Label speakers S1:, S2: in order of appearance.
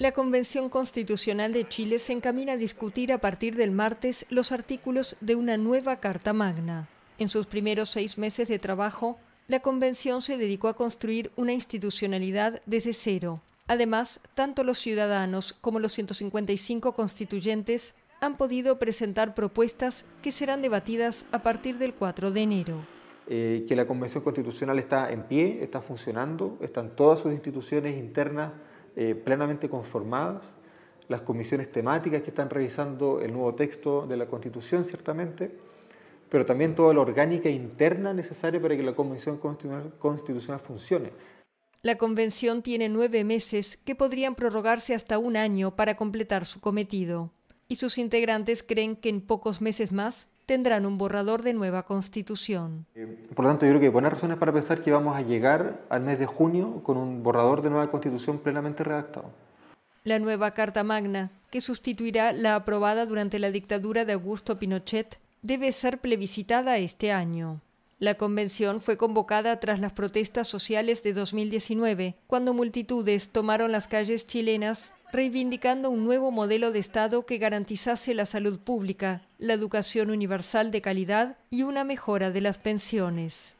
S1: La Convención Constitucional de Chile se encamina a discutir a partir del martes los artículos de una nueva Carta Magna. En sus primeros seis meses de trabajo, la Convención se dedicó a construir una institucionalidad desde cero. Además, tanto los ciudadanos como los 155 constituyentes han podido presentar propuestas que serán debatidas a partir del 4 de
S2: enero. Eh, que la Convención Constitucional está en pie, está funcionando, están todas sus instituciones internas eh, plenamente conformadas, las comisiones temáticas que están revisando el nuevo texto de la Constitución, ciertamente, pero también toda la orgánica interna necesaria para que la Convención Constitucional, Constitucional funcione.
S1: La convención tiene nueve meses que podrían prorrogarse hasta un año para completar su cometido, y sus integrantes creen que en pocos meses más tendrán un borrador de nueva constitución.
S2: Eh, por lo tanto, yo creo que hay buenas razones para pensar que vamos a llegar al mes de junio con un borrador de nueva constitución plenamente redactado.
S1: La nueva Carta Magna, que sustituirá la aprobada durante la dictadura de Augusto Pinochet, debe ser plebiscitada este año. La convención fue convocada tras las protestas sociales de 2019, cuando multitudes tomaron las calles chilenas reivindicando un nuevo modelo de Estado que garantizase la salud pública, la educación universal de calidad y una mejora de las pensiones.